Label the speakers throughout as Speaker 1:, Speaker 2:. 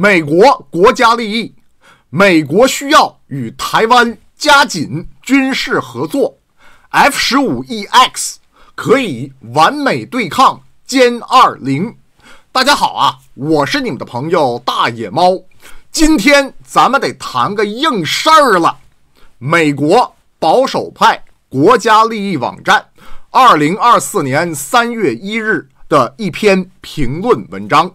Speaker 1: 美国国家利益，美国需要与台湾加紧军事合作。F 十五 EX 可以完美对抗歼二零。大家好啊，我是你们的朋友大野猫。今天咱们得谈个硬事儿了。美国保守派国家利益网站二零二四年三月一日的一篇评论文章，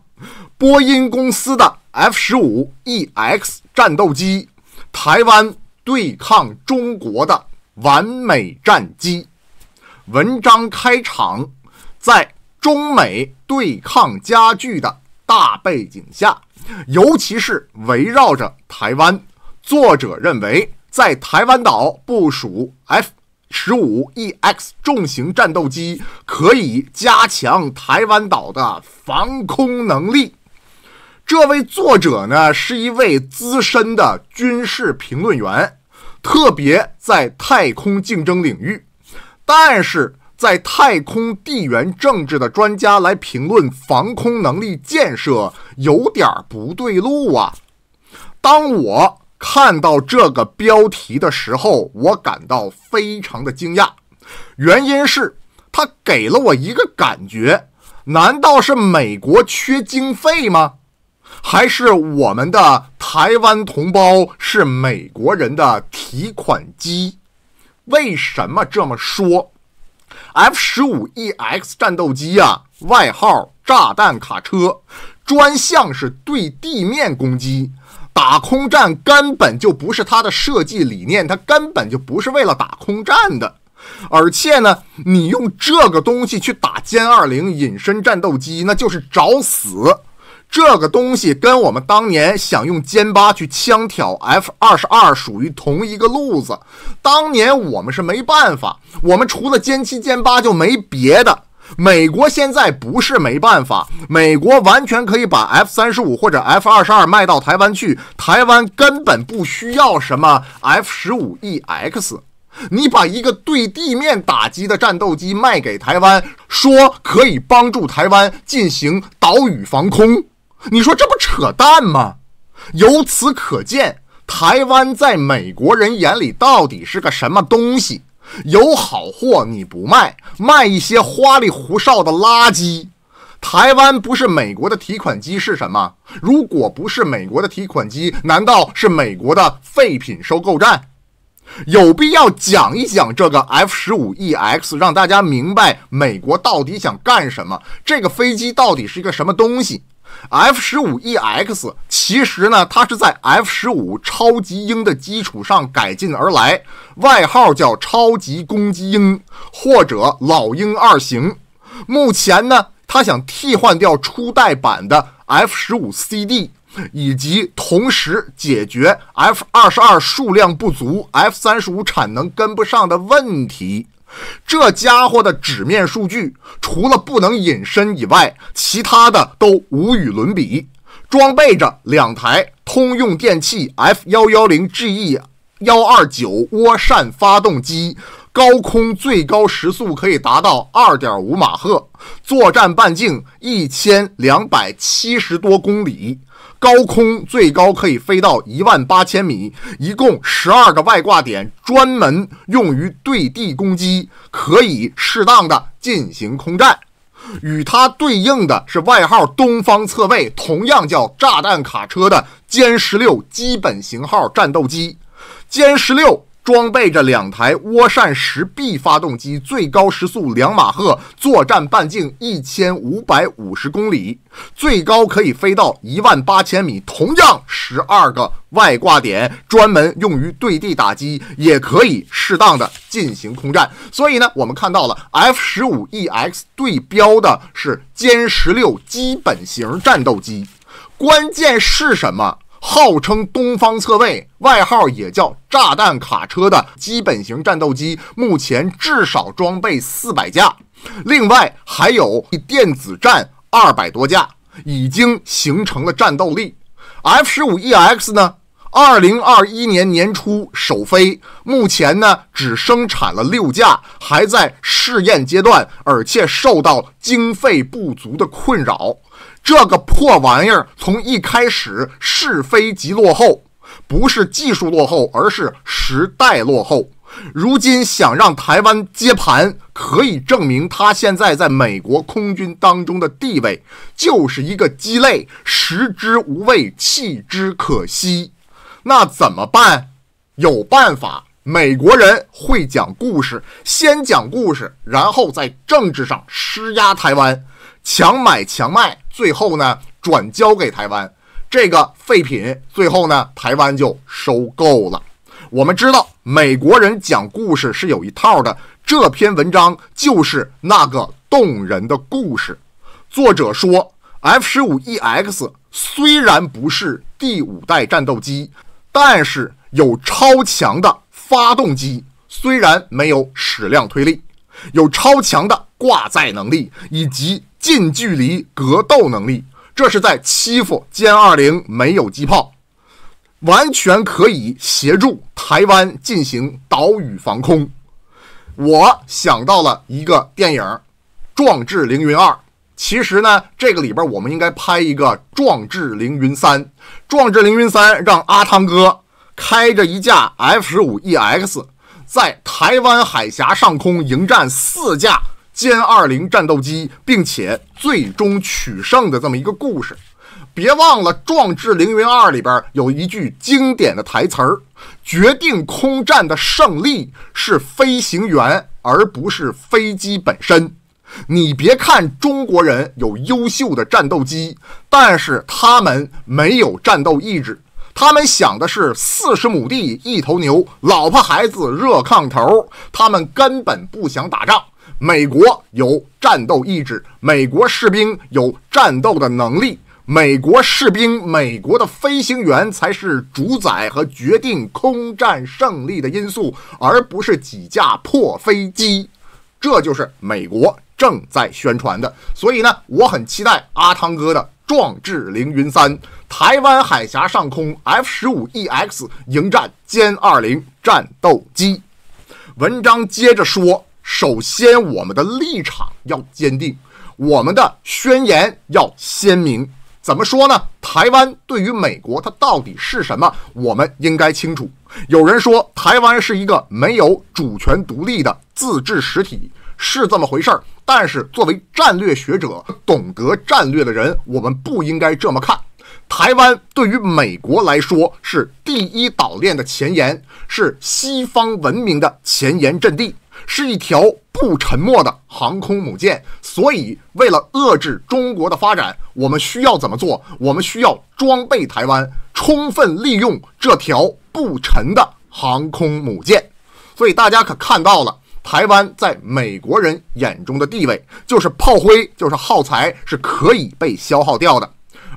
Speaker 1: 波音公司的。F 十五 EX 战斗机，台湾对抗中国的完美战机。文章开场，在中美对抗加剧的大背景下，尤其是围绕着台湾，作者认为，在台湾岛部署 F 十五 EX 重型战斗机，可以加强台湾岛的防空能力。这位作者呢，是一位资深的军事评论员，特别在太空竞争领域，但是，在太空地缘政治的专家来评论防空能力建设，有点儿不对路啊。当我看到这个标题的时候，我感到非常的惊讶，原因是他给了我一个感觉：难道是美国缺经费吗？还是我们的台湾同胞是美国人的提款机？为什么这么说？F 十五 EX 战斗机啊，外号“炸弹卡车”，专项是对地面攻击，打空战根本就不是它的设计理念，它根本就不是为了打空战的。而且呢，你用这个东西去打歼二零隐身战斗机，那就是找死。这个东西跟我们当年想用歼八去枪挑 F 二十二属于同一个路子。当年我们是没办法，我们除了歼七、歼八就没别的。美国现在不是没办法，美国完全可以把 F 三十五或者 F 二十二卖到台湾去。台湾根本不需要什么 F 十五 EX。你把一个对地面打击的战斗机卖给台湾，说可以帮助台湾进行岛屿防空。你说这不扯淡吗？由此可见，台湾在美国人眼里到底是个什么东西？有好货你不卖，卖一些花里胡哨的垃圾。台湾不是美国的提款机是什么？如果不是美国的提款机，难道是美国的废品收购站？有必要讲一讲这个 F 十五 EX，让大家明白美国到底想干什么，这个飞机到底是一个什么东西。F 十五 EX 其实呢，它是在 F 十五超级鹰的基础上改进而来，外号叫超级攻击鹰或者老鹰二型。目前呢，它想替换掉初代版的 F 十五 CD，以及同时解决 F 二十二数量不足、F 三十五产能跟不上的问题。这家伙的纸面数据，除了不能隐身以外，其他的都无与伦比。装备着两台通用电气 F 幺幺零 GE 幺二九涡扇发动机，高空最高时速可以达到二点五马赫，作战半径一千两百七十多公里。高空最高可以飞到一万八千米，一共十二个外挂点，专门用于对地攻击，可以适当的进行空战。与它对应的是外号“东方侧卫”，同样叫“炸弹卡车”的歼十六基本型号战斗机，歼十六。装备着两台涡扇十 B 发动机，最高时速两马赫，作战半径一千五百五十公里，最高可以飞到一万八千米。同样，十二个外挂点，专门用于对地打击，也可以适当的进行空战。所以呢，我们看到了 F 十五 EX 对标的是歼十六基本型战斗机，关键是什么？号称东方侧卫，外号也叫炸弹卡车的基本型战斗机，目前至少装备四百架，另外还有电子战二百多架，已经形成了战斗力。F 十五 EX 呢？二零二一年年初首飞，目前呢只生产了六架，还在试验阶段，而且受到经费不足的困扰。这个破玩意儿从一开始是非即落后，不是技术落后，而是时代落后。如今想让台湾接盘，可以证明他现在在美国空军当中的地位就是一个鸡肋，食之无味，弃之可惜。那怎么办？有办法，美国人会讲故事，先讲故事，然后在政治上施压台湾，强买强卖。最后呢，转交给台湾这个废品，最后呢，台湾就收购了。我们知道美国人讲故事是有一套的，这篇文章就是那个动人的故事。作者说，F 十五 EX 虽然不是第五代战斗机，但是有超强的发动机，虽然没有矢量推力，有超强的挂载能力以及。近距离格斗能力，这是在欺负歼二零没有机炮，完全可以协助台湾进行岛屿防空。我想到了一个电影《壮志凌云二》，其实呢，这个里边我们应该拍一个《壮志凌云三》。《壮志凌云三》让阿汤哥开着一架 F 十五 EX 在台湾海峡上空迎战四架。歼二零战斗机，并且最终取胜的这么一个故事。别忘了，《壮志凌云二》里边有一句经典的台词儿：“决定空战的胜利是飞行员，而不是飞机本身。”你别看中国人有优秀的战斗机，但是他们没有战斗意志，他们想的是四十亩地一头牛，老婆孩子热炕头，他们根本不想打仗。美国有战斗意志，美国士兵有战斗的能力，美国士兵、美国的飞行员才是主宰和决定空战胜利的因素，而不是几架破飞机。这就是美国正在宣传的。所以呢，我很期待阿汤哥的《壮志凌云三》，台湾海峡上空 F 十五 EX 迎战歼二零战斗机。文章接着说。首先，我们的立场要坚定，我们的宣言要鲜明。怎么说呢？台湾对于美国，它到底是什么？我们应该清楚。有人说，台湾是一个没有主权独立的自治实体，是这么回事儿。但是，作为战略学者、懂得战略的人，我们不应该这么看。台湾对于美国来说，是第一岛链的前沿，是西方文明的前沿阵地。是一条不沉没的航空母舰，所以为了遏制中国的发展，我们需要怎么做？我们需要装备台湾，充分利用这条不沉的航空母舰。所以大家可看到了，台湾在美国人眼中的地位就是炮灰，就是耗材，是可以被消耗掉的。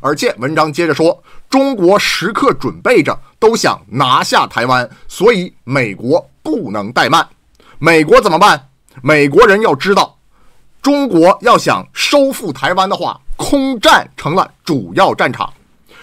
Speaker 1: 而且文章接着说，中国时刻准备着，都想拿下台湾，所以美国不能怠慢。美国怎么办？美国人要知道，中国要想收复台湾的话，空战成了主要战场。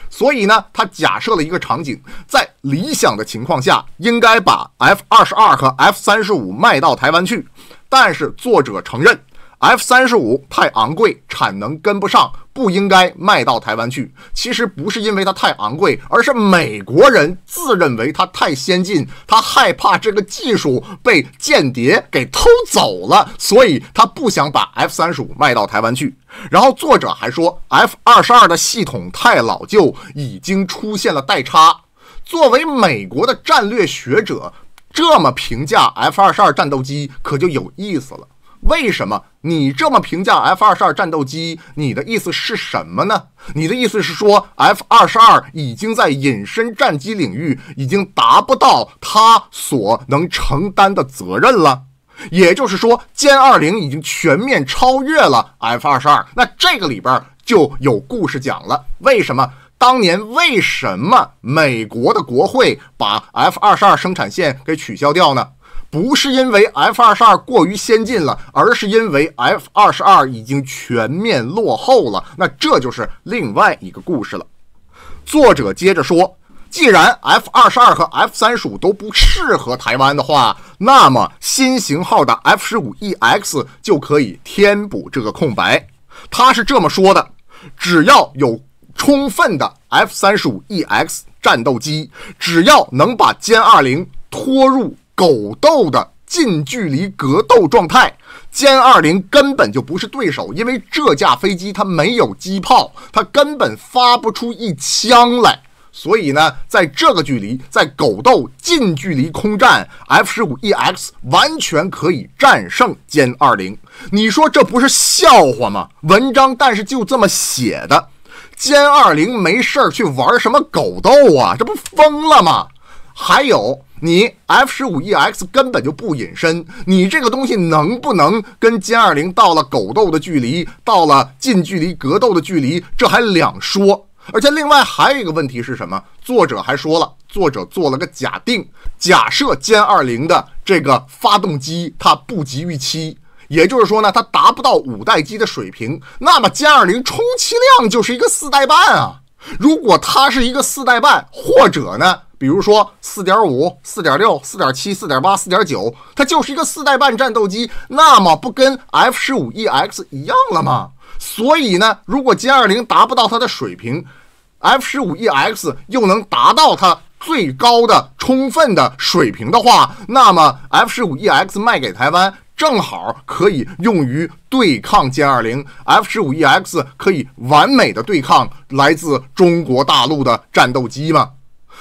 Speaker 1: 所以呢，他假设了一个场景，在理想的情况下，应该把 F 二十二和 F 三十五卖到台湾去。但是作者承认。F 三十五太昂贵，产能跟不上，不应该卖到台湾去。其实不是因为它太昂贵，而是美国人自认为它太先进，他害怕这个技术被间谍给偷走了，所以他不想把 F 三十五卖到台湾去。然后作者还说，F 二十二的系统太老旧，已经出现了代差。作为美国的战略学者，这么评价 F 二十二战斗机，可就有意思了。为什么你这么评价 F 二十二战斗机？你的意思是什么呢？你的意思是说 F 二十二已经在隐身战机领域已经达不到它所能承担的责任了？也就是说，歼二零已经全面超越了 F 二十二。那这个里边就有故事讲了。为什么当年为什么美国的国会把 F 二十二生产线给取消掉呢？不是因为 F 二十二过于先进了，而是因为 F 二十二已经全面落后了。那这就是另外一个故事了。作者接着说，既然 F 二十二和 F 三十五都不适合台湾的话，那么新型号的 F 十五 EX 就可以填补这个空白。他是这么说的：只要有充分的 F 三十五 EX 战斗机，只要能把歼二零拖入。狗斗的近距离格斗状态，歼二零根本就不是对手，因为这架飞机它没有机炮，它根本发不出一枪来。所以呢，在这个距离，在狗斗近距离空战，F 十五 EX 完全可以战胜歼二零。你说这不是笑话吗？文章但是就这么写的，歼二零没事儿去玩什么狗斗啊，这不疯了吗？还有。你 F 十五 EX 根本就不隐身，你这个东西能不能跟歼二零到了狗斗的距离，到了近距离格斗的距离，这还两说。而且另外还有一个问题是什么？作者还说了，作者做了个假定，假设歼二零的这个发动机它不及预期，也就是说呢，它达不到五代机的水平，那么歼二零充其量就是一个四代半啊。如果它是一个四代半，或者呢，比如说四点五、四点六、四点七、四点八、四点九，它就是一个四代半战斗机，那么不跟 F 十五 EX 一样了吗？所以呢，如果歼二零达不到它的水平，F 十五 EX 又能达到它最高的、充分的水平的话，那么 F 十五 EX 卖给台湾。正好可以用于对抗歼二零，F 十五 EX 可以完美的对抗来自中国大陆的战斗机吗？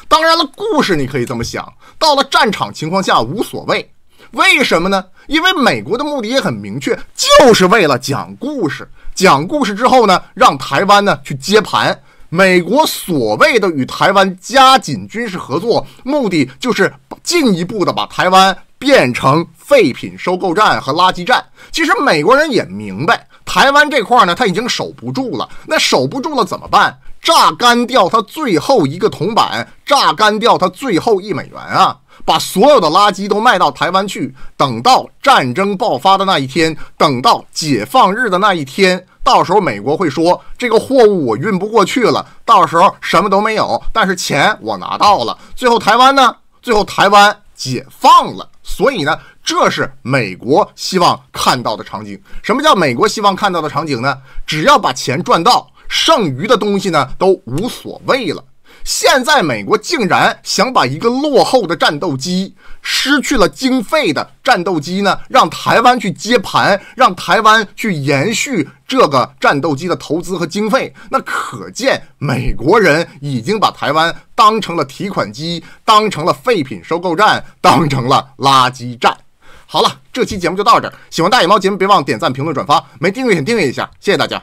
Speaker 1: 当然了，故事你可以这么想，到了战场情况下无所谓。为什么呢？因为美国的目的也很明确，就是为了讲故事。讲故事之后呢，让台湾呢去接盘。美国所谓的与台湾加紧军事合作，目的就是进一步的把台湾。变成废品收购站和垃圾站。其实美国人也明白，台湾这块呢，他已经守不住了。那守不住了怎么办？榨干掉他最后一个铜板，榨干掉他最后一美元啊！把所有的垃圾都卖到台湾去。等到战争爆发的那一天，等到解放日的那一天，到时候美国会说这个货物我运不过去了。到时候什么都没有，但是钱我拿到了。最后台湾呢？最后台湾。解放了，所以呢，这是美国希望看到的场景。什么叫美国希望看到的场景呢？只要把钱赚到，剩余的东西呢都无所谓了。现在美国竟然想把一个落后的战斗机、失去了经费的战斗机呢，让台湾去接盘，让台湾去延续这个战斗机的投资和经费。那可见美国人已经把台湾当成了提款机，当成了废品收购站，当成了垃圾站。好了，这期节目就到这。喜欢大野猫节目，别忘点赞、评论、转发。没订阅请订阅一下，谢谢大家。